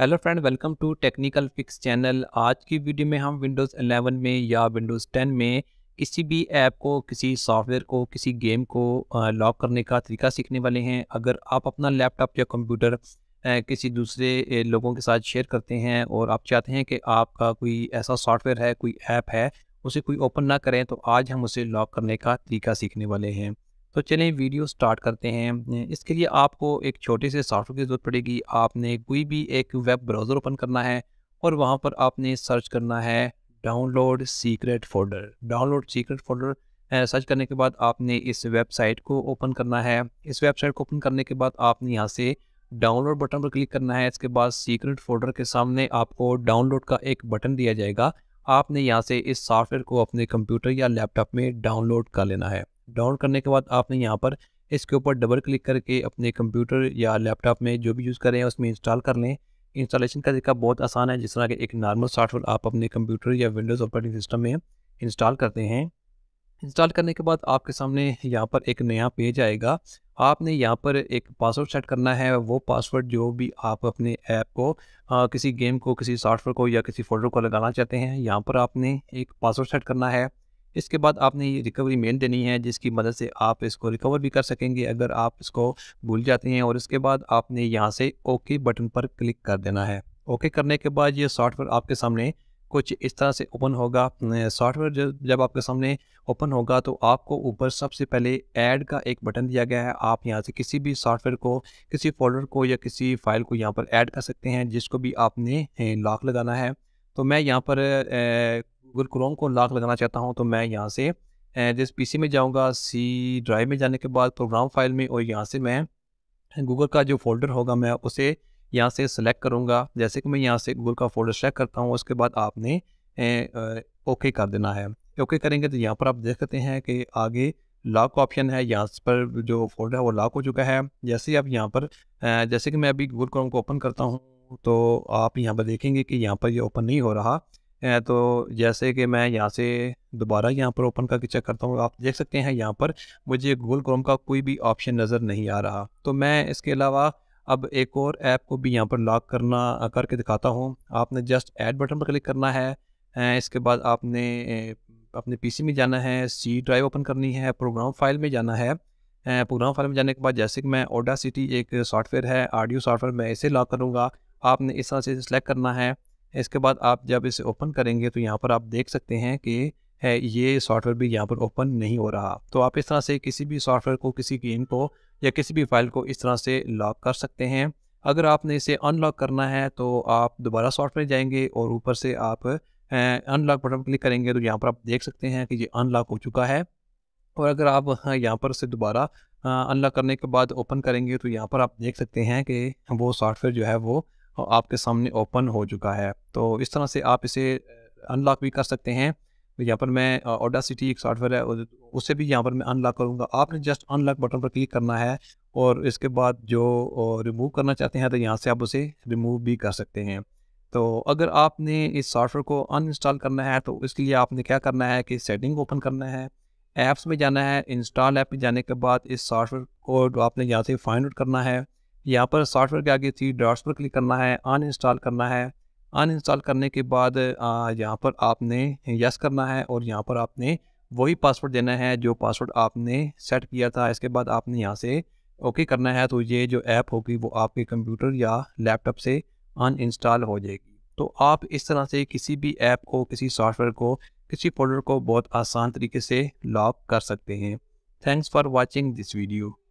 hello friend welcome to technical fix channel आज की video में हम विंडोज़ 11 में या विंडोज़ 10 में किसी भी ऐप को किसी सॉफ्टवेयर को किसी गेम को लॉक करने का तरीका सीखने वाले हैं अगर आप अपना लैपटॉप या कंप्यूटर किसी दूसरे लोगों के साथ शेयर करते हैं और आप चाहते हैं कि आपका कोई ऐसा सॉफ्टवेयर है कोई ऐप है उसे कोई ओपन ना करें तो आज हम उसे लॉक करने का तरीका सीखने वाले हैं तो चलें वीडियो स्टार्ट करते हैं इसके लिए आपको एक छोटे से सॉफ्टवेयर की ज़रूरत पड़ेगी आपने कोई भी एक वेब ब्राउज़र ओपन करना है और वहाँ पर आपने सर्च करना है download secret folder download secret folder search करने के बाद आपने इस वेबसाइट को ओपन करना है इस वेबसाइट को ओपन करने के बाद आपने यहाँ से डाउनलोड बटन पर क्लिक करना है इसके बाद सीक्रेट फोल्डर के सामने आपको डाउनलोड का एक बटन दिया जाएगा आपने यहाँ से इस सॉफ्टवेयर को अपने कंप्यूटर या लैपटॉप में डाउनलोड कर लेना है डाउन करने के बाद आपने यहाँ पर इसके ऊपर डबल क्लिक करके अपने कंप्यूटर या लैपटॉप में जो भी यूज़ कर रहे हैं उसमें इंस्टॉल कर लें इंस्टॉलेशन का तरीका बहुत आसान है जिस तरह के एक नॉर्मल सॉफ्टवेयर आप अपने कंप्यूटर या विंडोज़ ऑपरेटिंग सिस्टम में इंस्टॉल करते हैं इंस्टॉल करने के बाद आपके सामने यहाँ पर एक नया पेज आएगा आपने यहाँ पर एक पासवर्ड सेट करना है वो पासवर्ड जो भी आप अपने ऐप को आ, किसी गेम को किसी सॉफ्टवेयर को या किसी फोल्डर को लगाना चाहते हैं यहाँ पर आपने एक पासवर्ड सेट करना है इसके बाद आपने ये रिकवरी मेल देनी है जिसकी मदद से आप इसको रिकवर भी कर सकेंगे अगर आप इसको भूल जाते हैं और इसके बाद आपने यहाँ से ओके बटन पर क्लिक कर देना है ओके करने के बाद ये सॉफ्टवेयर आपके सामने कुछ इस तरह से ओपन होगा सॉफ्टवेयर जब जब आपके सामने ओपन होगा तो आपको ऊपर सबसे पहले ऐड का एक बटन दिया गया है आप यहाँ से किसी भी सॉफ्टवेयर को किसी फोल्डर को या किसी फाइल को यहाँ पर ऐड कर सकते हैं जिसको भी आपने लॉक लगाना है तो मैं यहाँ पर गूगल क्रोम को लाख लगाना चाहता हूँ तो मैं यहाँ से जिस पी में जाऊँगा सी ड्राइव में जाने के बाद प्रोग्राम फाइल में और यहाँ से मैं गूगल का जो फोल्डर होगा मैं उसे यहाँ से सिलेक्ट करूँगा जैसे कि मैं यहाँ से गूगल का फोल्डर सेलेक्ट करता हूँ उसके बाद आपने ओके कर देना है ओके करेंगे तो यहाँ पर आप देख सकते हैं कि आगे लॉक ऑप्शन है यहाँ पर जो फोल्डर है वो लॉक हो चुका है जैसे ही आप यहाँ पर जैसे कि मैं अभी गूगल क्रोम को ओपन करता हूँ तो आप यहाँ पर देखेंगे कि यहाँ पर ये यह ओपन नहीं हो रहा तो जैसे कि मैं यहाँ से दोबारा यहाँ पर ओपन करके चेक करता हूँ आप देख सकते हैं यहाँ पर मुझे गूगल क्रोम का कोई भी ऑप्शन नज़र नहीं आ रहा तो मैं इसके अलावा अब एक और ऐप को भी यहाँ पर लॉक करना करके दिखाता हूँ आपने जस्ट ऐड बटन पर क्लिक करना है इसके बाद आपने अपने पीसी में जाना है सी ड्राइव ओपन करनी है प्रोग्राम फाइल में जाना है प्रोग्राम फाइल में जाने के बाद जैसे कि मैं ओडा सिटी एक सॉफ्टवेयर है आडियो सॉफ्टवेयर मैं इसे लॉक करूँगा आपने इस तरह से सेलेक्ट करना है इसके बाद आप जब इसे ओपन करेंगे तो यहाँ पर आप देख सकते हैं कि है ये सॉफ्टवेयर भी यहाँ पर ओपन नहीं हो रहा तो आप इस तरह से किसी भी सॉफ्टवेयर को किसी गेम को या किसी भी फाइल को इस तरह से लॉक कर सकते हैं अगर आपने इसे अनलॉक करना है तो आप दोबारा सॉफ्टवेयर जाएंगे और ऊपर से आप अनलॉक बटन क्लिक करेंगे तो यहाँ पर आप देख सकते हैं कि ये अनलॉक हो चुका है और अगर आप हाँ, यहाँ पर से दोबारा हाँ, अनलॉक करने के बाद ओपन करेंगे तो यहाँ पर आप देख सकते हैं कि वो सॉफ्टवेयर जो है वो आपके सामने ओपन हो चुका है तो इस तरह से आप इसे अनलॉक भी कर सकते हैं यहाँ पर मैं ओडा सिटी एक सॉफ्टवेयर है उसे भी यहाँ पर मैं अनलॉक करूँगा आपने जस्ट अनलॉक बटन पर क्लिक करना है और इसके बाद जो रिमूव करना चाहते हैं तो यहाँ से आप उसे रिमूव भी कर सकते हैं तो अगर आपने इस सॉफ्टवेयर को अनइंस्टॉल करना है तो इसके लिए आपने क्या करना है कि सेटिंग ओपन करना है ऐप्स में जाना है इंस्टॉल ऐप में जाने के बाद इस सॉफ्टवेयर को जो आपने यहाँ से फाइंड आउट करना है यहाँ पर सॉफ्टवेयर के आगे थ्री डॉट्स पर क्लिक करना है अन इंस्टॉल करना है अन इंस्टॉल करने के बाद यहाँ पर आपने यस करना है और यहाँ पर आपने वही पासवर्ड देना है जो पासवर्ड आपने सेट किया था इसके बाद आपने यहाँ से ओके करना है तो ये जो ऐप होगी वो आपके कंप्यूटर या लैपटॉप से अनइंस्टॉल हो जाएगी तो आप इस तरह से किसी भी ऐप को किसी सॉफ्टवेयर को किसी फोल्डर को बहुत आसान तरीके से लॉक कर सकते हैं thanks for watching this video